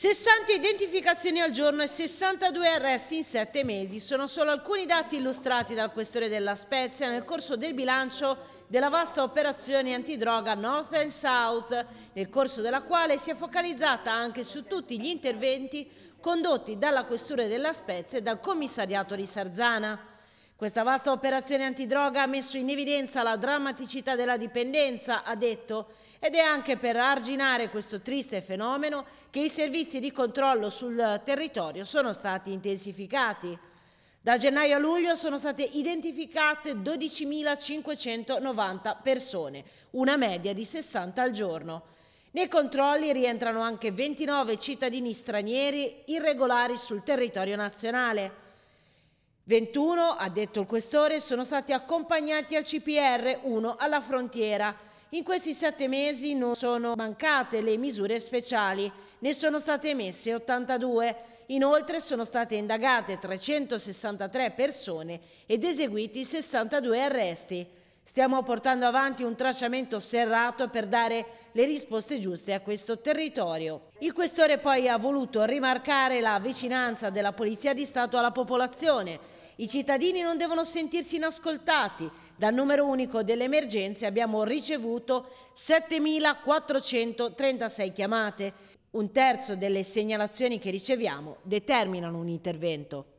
60 identificazioni al giorno e 62 arresti in 7 mesi sono solo alcuni dati illustrati dal questore della Spezia nel corso del bilancio della vasta operazione antidroga North and South, nel corso della quale si è focalizzata anche su tutti gli interventi condotti dalla questura della Spezia e dal commissariato di Sarzana. Questa vasta operazione antidroga ha messo in evidenza la drammaticità della dipendenza, ha detto, ed è anche per arginare questo triste fenomeno che i servizi di controllo sul territorio sono stati intensificati. Da gennaio a luglio sono state identificate 12.590 persone, una media di 60 al giorno. Nei controlli rientrano anche 29 cittadini stranieri irregolari sul territorio nazionale. 21, ha detto il questore, sono stati accompagnati al CPR, 1 alla frontiera. In questi sette mesi non sono mancate le misure speciali, ne sono state emesse 82. Inoltre sono state indagate 363 persone ed eseguiti 62 arresti. Stiamo portando avanti un tracciamento serrato per dare le risposte giuste a questo territorio. Il questore poi ha voluto rimarcare la vicinanza della Polizia di Stato alla popolazione. I cittadini non devono sentirsi inascoltati. Dal numero unico delle emergenze abbiamo ricevuto 7.436 chiamate. Un terzo delle segnalazioni che riceviamo determinano un intervento.